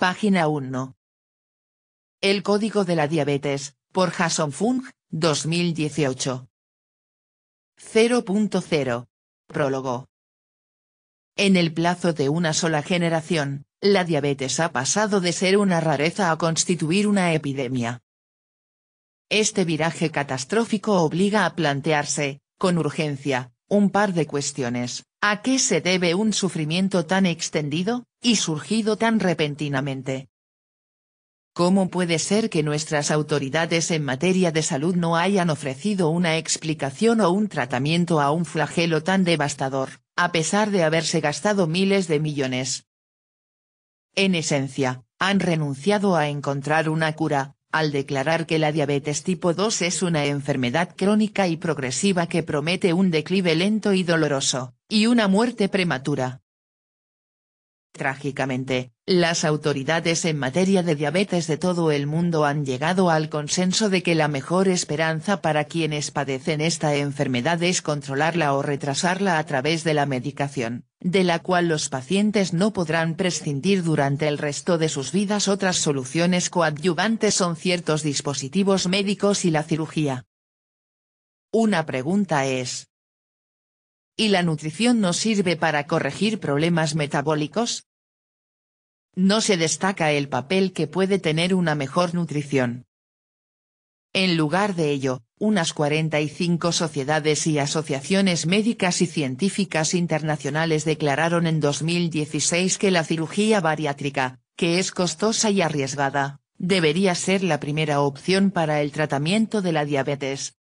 Página 1. El Código de la Diabetes, por Jason Fung, 2018. 0.0. Prólogo. En el plazo de una sola generación, la diabetes ha pasado de ser una rareza a constituir una epidemia. Este viraje catastrófico obliga a plantearse, con urgencia, un par de cuestiones. ¿A qué se debe un sufrimiento tan extendido? y surgido tan repentinamente. ¿Cómo puede ser que nuestras autoridades en materia de salud no hayan ofrecido una explicación o un tratamiento a un flagelo tan devastador, a pesar de haberse gastado miles de millones? En esencia, han renunciado a encontrar una cura, al declarar que la diabetes tipo 2 es una enfermedad crónica y progresiva que promete un declive lento y doloroso, y una muerte prematura. Trágicamente, las autoridades en materia de diabetes de todo el mundo han llegado al consenso de que la mejor esperanza para quienes padecen esta enfermedad es controlarla o retrasarla a través de la medicación, de la cual los pacientes no podrán prescindir durante el resto de sus vidas. Otras soluciones coadyuvantes son ciertos dispositivos médicos y la cirugía. Una pregunta es, ¿Y la nutrición no sirve para corregir problemas metabólicos? No se destaca el papel que puede tener una mejor nutrición. En lugar de ello, unas 45 sociedades y asociaciones médicas y científicas internacionales declararon en 2016 que la cirugía bariátrica, que es costosa y arriesgada, debería ser la primera opción para el tratamiento de la diabetes,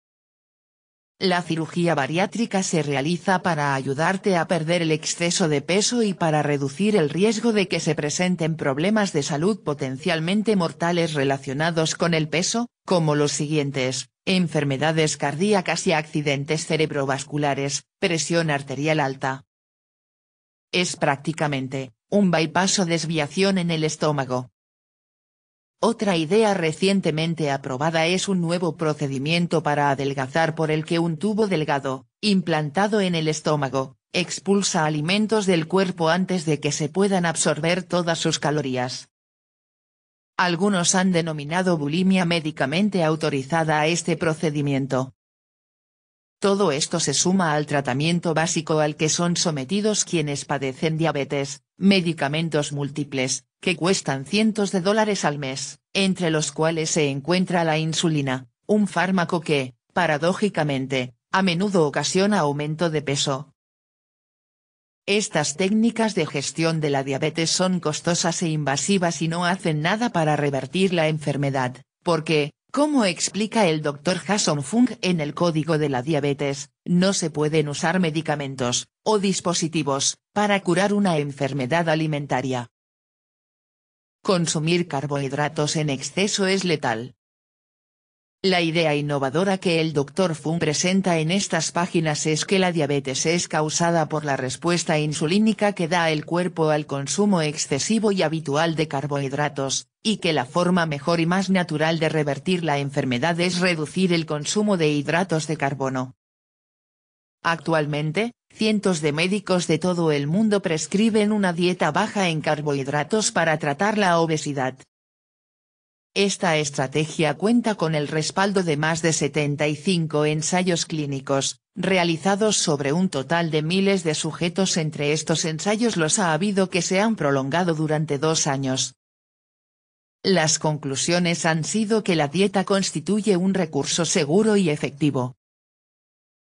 la cirugía bariátrica se realiza para ayudarte a perder el exceso de peso y para reducir el riesgo de que se presenten problemas de salud potencialmente mortales relacionados con el peso, como los siguientes, enfermedades cardíacas y accidentes cerebrovasculares, presión arterial alta. Es prácticamente, un bypass o desviación en el estómago. Otra idea recientemente aprobada es un nuevo procedimiento para adelgazar por el que un tubo delgado, implantado en el estómago, expulsa alimentos del cuerpo antes de que se puedan absorber todas sus calorías. Algunos han denominado bulimia médicamente autorizada a este procedimiento. Todo esto se suma al tratamiento básico al que son sometidos quienes padecen diabetes, medicamentos múltiples, que cuestan cientos de dólares al mes, entre los cuales se encuentra la insulina, un fármaco que, paradójicamente, a menudo ocasiona aumento de peso. Estas técnicas de gestión de la diabetes son costosas e invasivas y no hacen nada para revertir la enfermedad, porque, como explica el doctor Jason Fung en el Código de la Diabetes, no se pueden usar medicamentos, o dispositivos, para curar una enfermedad alimentaria. Consumir carbohidratos en exceso es letal. La idea innovadora que el Dr. Fung presenta en estas páginas es que la diabetes es causada por la respuesta insulínica que da el cuerpo al consumo excesivo y habitual de carbohidratos, y que la forma mejor y más natural de revertir la enfermedad es reducir el consumo de hidratos de carbono. Actualmente, Cientos de médicos de todo el mundo prescriben una dieta baja en carbohidratos para tratar la obesidad. Esta estrategia cuenta con el respaldo de más de 75 ensayos clínicos, realizados sobre un total de miles de sujetos. Entre estos ensayos los ha habido que se han prolongado durante dos años. Las conclusiones han sido que la dieta constituye un recurso seguro y efectivo.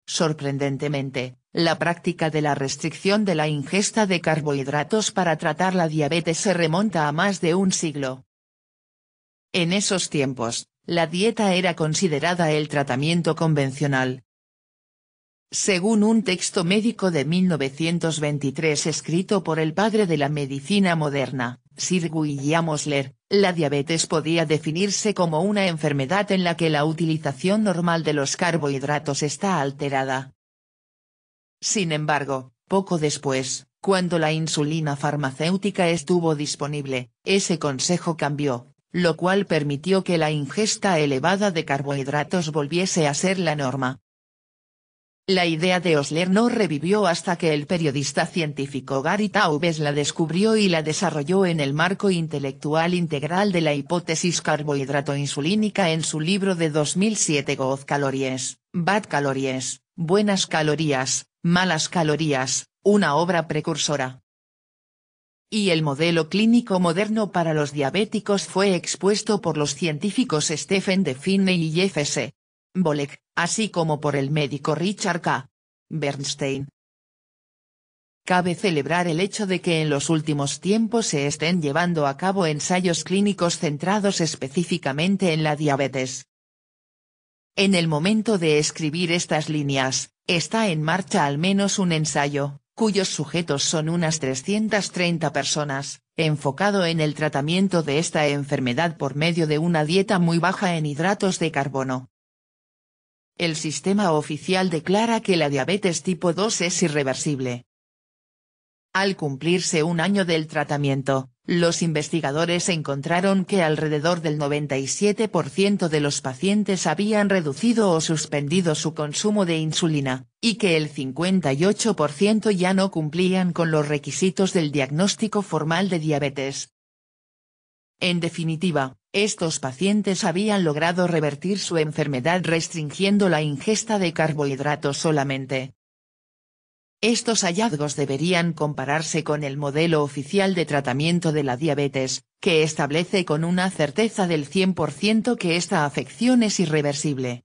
Sorprendentemente, la práctica de la restricción de la ingesta de carbohidratos para tratar la diabetes se remonta a más de un siglo. En esos tiempos, la dieta era considerada el tratamiento convencional. Según un texto médico de 1923 escrito por el padre de la medicina moderna, Sir William Osler, la diabetes podía definirse como una enfermedad en la que la utilización normal de los carbohidratos está alterada, sin embargo, poco después, cuando la insulina farmacéutica estuvo disponible, ese consejo cambió, lo cual permitió que la ingesta elevada de carbohidratos volviese a ser la norma. La idea de Osler no revivió hasta que el periodista científico Gary Taubes la descubrió y la desarrolló en el marco intelectual integral de la hipótesis carbohidrato-insulínica en su libro de 2007 Good Calories, Bad Calories, Buenas Calorías, Malas calorías, una obra precursora. Y el modelo clínico moderno para los diabéticos fue expuesto por los científicos Stephen de Finney y F.S. Bolek, así como por el médico Richard K. Bernstein. Cabe celebrar el hecho de que en los últimos tiempos se estén llevando a cabo ensayos clínicos centrados específicamente en la diabetes. En el momento de escribir estas líneas, está en marcha al menos un ensayo, cuyos sujetos son unas 330 personas, enfocado en el tratamiento de esta enfermedad por medio de una dieta muy baja en hidratos de carbono. El sistema oficial declara que la diabetes tipo 2 es irreversible. Al cumplirse un año del tratamiento, los investigadores encontraron que alrededor del 97% de los pacientes habían reducido o suspendido su consumo de insulina, y que el 58% ya no cumplían con los requisitos del diagnóstico formal de diabetes. En definitiva, estos pacientes habían logrado revertir su enfermedad restringiendo la ingesta de carbohidratos solamente, estos hallazgos deberían compararse con el modelo oficial de tratamiento de la diabetes, que establece con una certeza del 100% que esta afección es irreversible.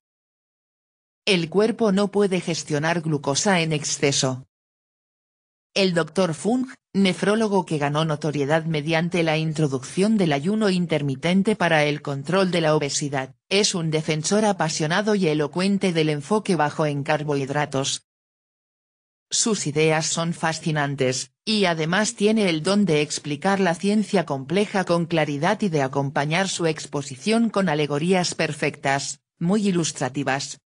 El cuerpo no puede gestionar glucosa en exceso. El doctor Fung, nefrólogo que ganó notoriedad mediante la introducción del ayuno intermitente para el control de la obesidad, es un defensor apasionado y elocuente del enfoque bajo en carbohidratos, sus ideas son fascinantes, y además tiene el don de explicar la ciencia compleja con claridad y de acompañar su exposición con alegorías perfectas, muy ilustrativas.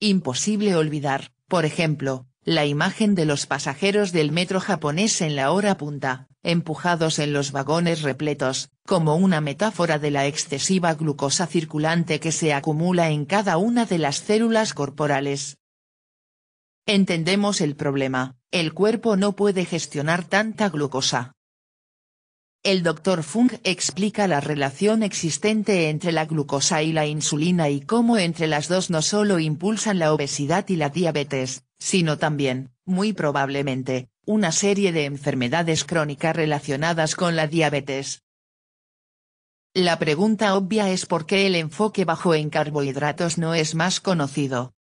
Imposible olvidar, por ejemplo, la imagen de los pasajeros del metro japonés en la hora punta, empujados en los vagones repletos, como una metáfora de la excesiva glucosa circulante que se acumula en cada una de las células corporales, Entendemos el problema, el cuerpo no puede gestionar tanta glucosa. El Dr. Fung explica la relación existente entre la glucosa y la insulina y cómo entre las dos no solo impulsan la obesidad y la diabetes, sino también, muy probablemente, una serie de enfermedades crónicas relacionadas con la diabetes. La pregunta obvia es por qué el enfoque bajo en carbohidratos no es más conocido.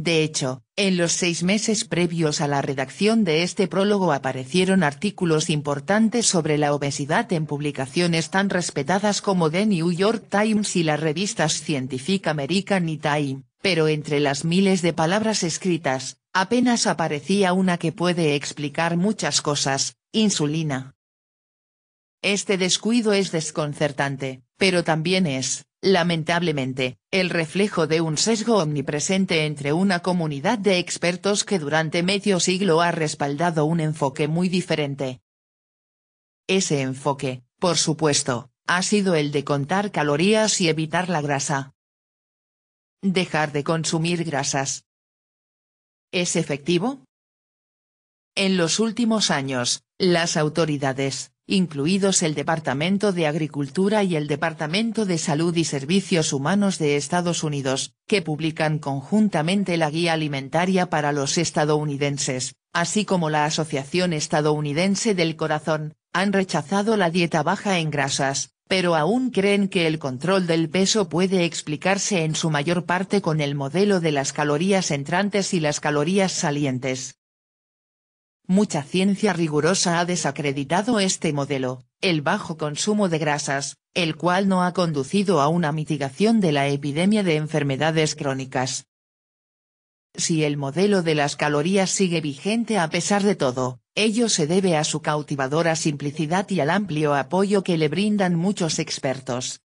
De hecho, en los seis meses previos a la redacción de este prólogo aparecieron artículos importantes sobre la obesidad en publicaciones tan respetadas como The New York Times y las revistas Scientific American y Time, pero entre las miles de palabras escritas, apenas aparecía una que puede explicar muchas cosas, insulina. Este descuido es desconcertante, pero también es, Lamentablemente, el reflejo de un sesgo omnipresente entre una comunidad de expertos que durante medio siglo ha respaldado un enfoque muy diferente. Ese enfoque, por supuesto, ha sido el de contar calorías y evitar la grasa. Dejar de consumir grasas. ¿Es efectivo? En los últimos años, las autoridades, incluidos el Departamento de Agricultura y el Departamento de Salud y Servicios Humanos de Estados Unidos, que publican conjuntamente la Guía Alimentaria para los estadounidenses, así como la Asociación Estadounidense del Corazón, han rechazado la dieta baja en grasas, pero aún creen que el control del peso puede explicarse en su mayor parte con el modelo de las calorías entrantes y las calorías salientes, Mucha ciencia rigurosa ha desacreditado este modelo, el bajo consumo de grasas, el cual no ha conducido a una mitigación de la epidemia de enfermedades crónicas. Si el modelo de las calorías sigue vigente a pesar de todo, ello se debe a su cautivadora simplicidad y al amplio apoyo que le brindan muchos expertos.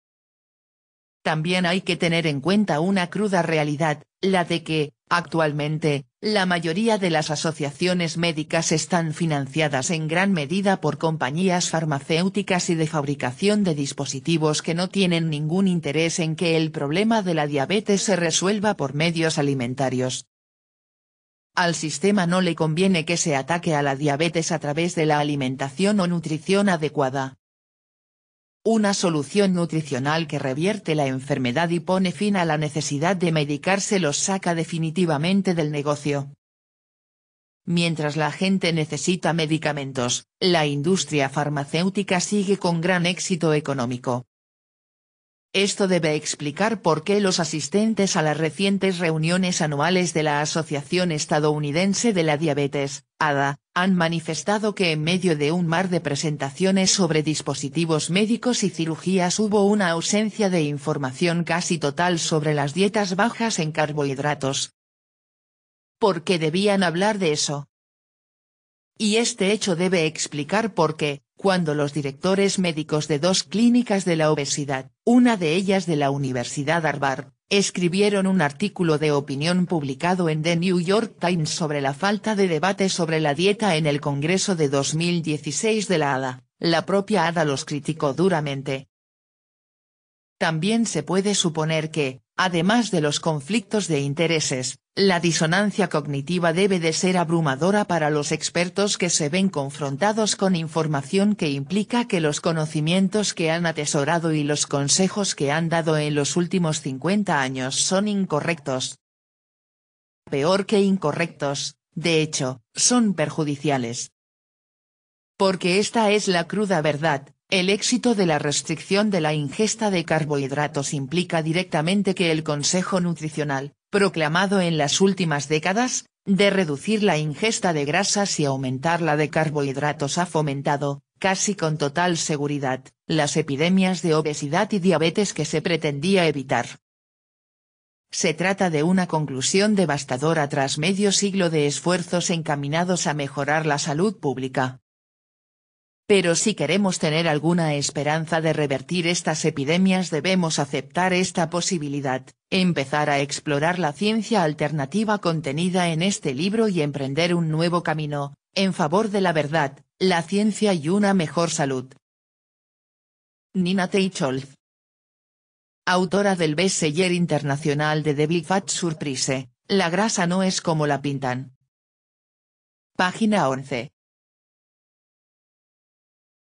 También hay que tener en cuenta una cruda realidad, la de que, actualmente, la mayoría de las asociaciones médicas están financiadas en gran medida por compañías farmacéuticas y de fabricación de dispositivos que no tienen ningún interés en que el problema de la diabetes se resuelva por medios alimentarios. Al sistema no le conviene que se ataque a la diabetes a través de la alimentación o nutrición adecuada una solución nutricional que revierte la enfermedad y pone fin a la necesidad de medicarse los saca definitivamente del negocio. Mientras la gente necesita medicamentos, la industria farmacéutica sigue con gran éxito económico. Esto debe explicar por qué los asistentes a las recientes reuniones anuales de la Asociación Estadounidense de la Diabetes, han manifestado que en medio de un mar de presentaciones sobre dispositivos médicos y cirugías hubo una ausencia de información casi total sobre las dietas bajas en carbohidratos. ¿Por qué debían hablar de eso? Y este hecho debe explicar por qué, cuando los directores médicos de dos clínicas de la obesidad, una de ellas de la Universidad Harvard, escribieron un artículo de opinión publicado en The New York Times sobre la falta de debate sobre la dieta en el Congreso de 2016 de la ADA, la propia ADA los criticó duramente. También se puede suponer que, Además de los conflictos de intereses, la disonancia cognitiva debe de ser abrumadora para los expertos que se ven confrontados con información que implica que los conocimientos que han atesorado y los consejos que han dado en los últimos 50 años son incorrectos. Peor que incorrectos, de hecho, son perjudiciales. Porque esta es la cruda verdad, el éxito de la restricción de la ingesta de carbohidratos implica directamente que el Consejo Nutricional, proclamado en las últimas décadas, de reducir la ingesta de grasas y aumentar la de carbohidratos ha fomentado, casi con total seguridad, las epidemias de obesidad y diabetes que se pretendía evitar. Se trata de una conclusión devastadora tras medio siglo de esfuerzos encaminados a mejorar la salud pública, pero si queremos tener alguna esperanza de revertir estas epidemias debemos aceptar esta posibilidad, empezar a explorar la ciencia alternativa contenida en este libro y emprender un nuevo camino, en favor de la verdad, la ciencia y una mejor salud. Nina Teicholz. Autora del bestseller internacional de The Fat Surprise, La grasa no es como la pintan. Página 11.